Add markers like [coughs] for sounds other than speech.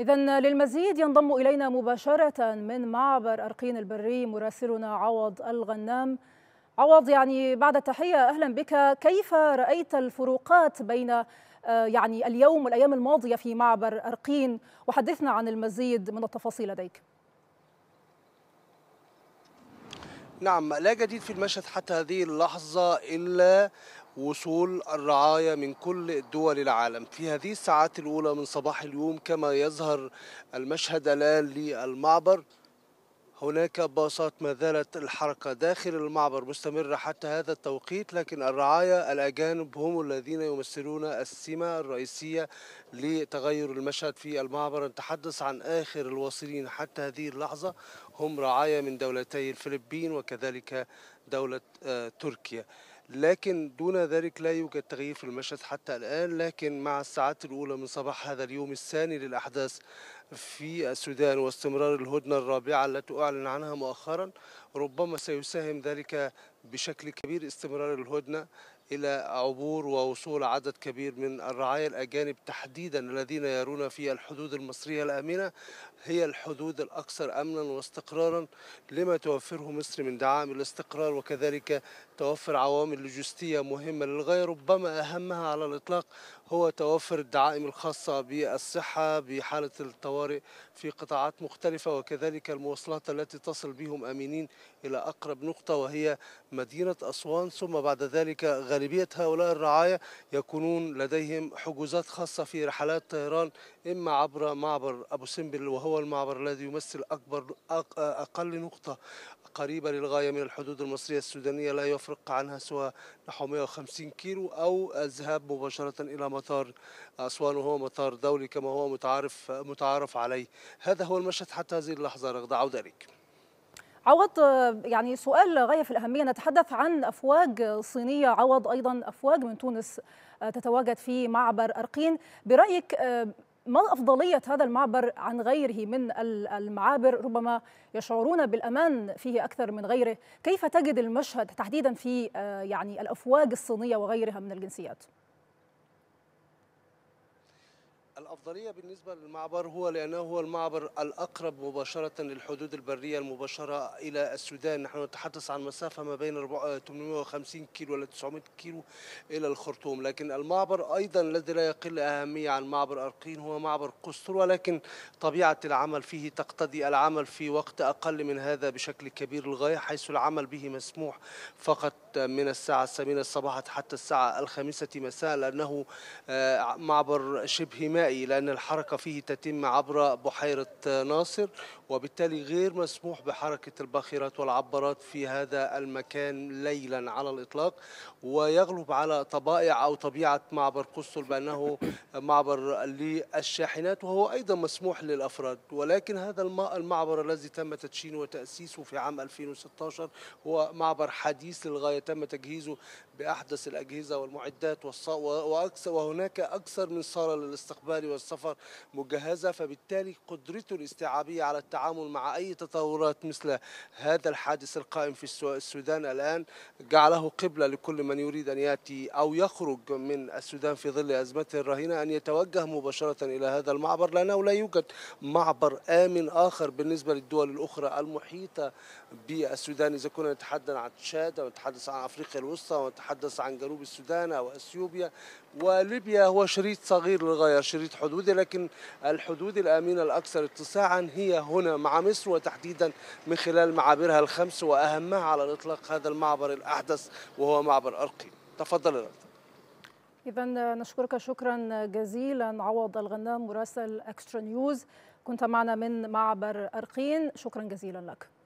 إذا للمزيد ينضم إلينا مباشرة من معبر أرقين البري مراسلنا عوض الغنام عوض يعني بعد التحية أهلا بك كيف رأيت الفروقات بين آه، يعني اليوم والأيام الماضية في معبر أرقين وحدثنا عن المزيد من التفاصيل لديك نعم لا جديد في المشهد حتى هذه اللحظة إلا وصول الرعاية من كل دول العالم في هذه الساعات الأولى من صباح اليوم كما يظهر المشهد الآن للمعبر هناك باصات ما زالت الحركة داخل المعبر مستمرة حتى هذا التوقيت لكن الرعايا الأجانب هم الذين يمثلون السمة الرئيسية لتغير المشهد في المعبر نتحدث عن آخر الواصلين حتى هذه اللحظة هم رعايا من دولتي الفلبين وكذلك دولة آه، تركيا لكن دون ذلك لا يوجد تغيير في المشهد حتى الآن لكن مع الساعات الأولى من صباح هذا اليوم الثاني للأحداث في السودان واستمرار الهدنة الرابعة التي أعلن عنها مؤخرا ربما سيساهم ذلك بشكل كبير استمرار الهدنة إلى عبور ووصول عدد كبير من الرعايا الأجانب تحديدا الذين يرون في الحدود المصرية الآمنة هي الحدود الأكثر أمنا واستقرارا لما توفره مصر من دعائم الاستقرار وكذلك توفر عوامل لوجستية مهمة للغاية ربما أهمها على الإطلاق هو توفر الدعائم الخاصة بالصحة بحالة الطوارئ في قطاعات مختلفة وكذلك المواصلات التي تصل بهم أمينين إلى أقرب نقطة وهي مدينة أسوان ثم بعد ذلك غالبية هؤلاء الرعايا يكونون لديهم حجوزات خاصة في رحلات طيران إما عبر معبر أبو سمبل وهو المعبر الذي يمثل أكبر أقل نقطة قريبة للغاية من الحدود المصرية السودانية لا يفرق عنها سوى نحو 150 كيلو أو الذهاب مباشرة إلى مصر مطار أسوان وهو مطار دولي كما هو متعارف متعارف عليه هذا هو المشهد حتى هذه اللحظة رغدة عودة لك عوض يعني سؤال غاية في الأهمية نتحدث عن أفواج صينية عوض أيضا أفواج من تونس آه، تتواجد في معبر أرقين برأيك آه، ما أفضلية هذا المعبر عن غيره من المعابر ربما يشعرون بالأمان فيه أكثر من غيره كيف تجد المشهد تحديدا في آه، يعني الأفواج الصينية وغيرها من الجنسيات؟ الأفضلية بالنسبة للمعبر هو لأنه هو المعبر الأقرب مباشرة للحدود البرية المباشرة إلى السودان نحن نتحدث عن مسافة ما بين 850 آه، كيلو إلى 900 كيلو إلى الخرطوم لكن المعبر أيضا الذي لا يقل أهمية عن معبر أرقين هو معبر قسطر ولكن طبيعة العمل فيه تقتضي العمل في وقت أقل من هذا بشكل كبير للغاية حيث العمل به مسموح فقط من الساعة الثامنة صباحا حتى الساعة الخامسة مساء لأنه آه، معبر شبه مائي مائي لأن الحركة فيه تتم عبر بحيرة ناصر وبالتالي غير مسموح بحركة الباخرات والعبارات في هذا المكان ليلا على الإطلاق ويغلب على طبائع أو طبيعة معبر قسطل بأنه [coughs] معبر للشاحنات وهو أيضا مسموح للأفراد ولكن هذا المعبر الذي تم تدشينه وتأسيسه في عام 2016 هو معبر حديث للغاية تم تجهيزه بأحدث الأجهزة والمعدات وهناك أكثر من صالة للاستقبال السفر والسفر مجهزة فبالتالي قدرته الاستيعابية على التعامل مع أي تطورات مثل هذا الحادث القائم في السودان الآن جعله قبلة لكل من يريد أن يأتي أو يخرج من السودان في ظل أزمته الرهينة أن يتوجه مباشرة إلى هذا المعبر لأنه لا يوجد معبر آمن آخر بالنسبة للدول الأخرى المحيطة بالسودان إذا كنا نتحدث عن تشاد أو نتحدث عن أفريقيا الوسطى ونتحدث عن جنوب السودان وأثيوبيا وليبيا هو شريط صغير للغاية شريط خارج حدودي لكن الحدود الآمنة الأكثر اتساعا هي هنا مع مصر وتحديدا من خلال معابرها الخمس وأهمها على الإطلاق هذا المعبر الأحدث وهو معبر أرقي تفضل إذا نشكرك شكرا جزيلا عوض الغنام مراسل أكسترا نيوز كنت معنا من معبر أرقين شكرا جزيلا لك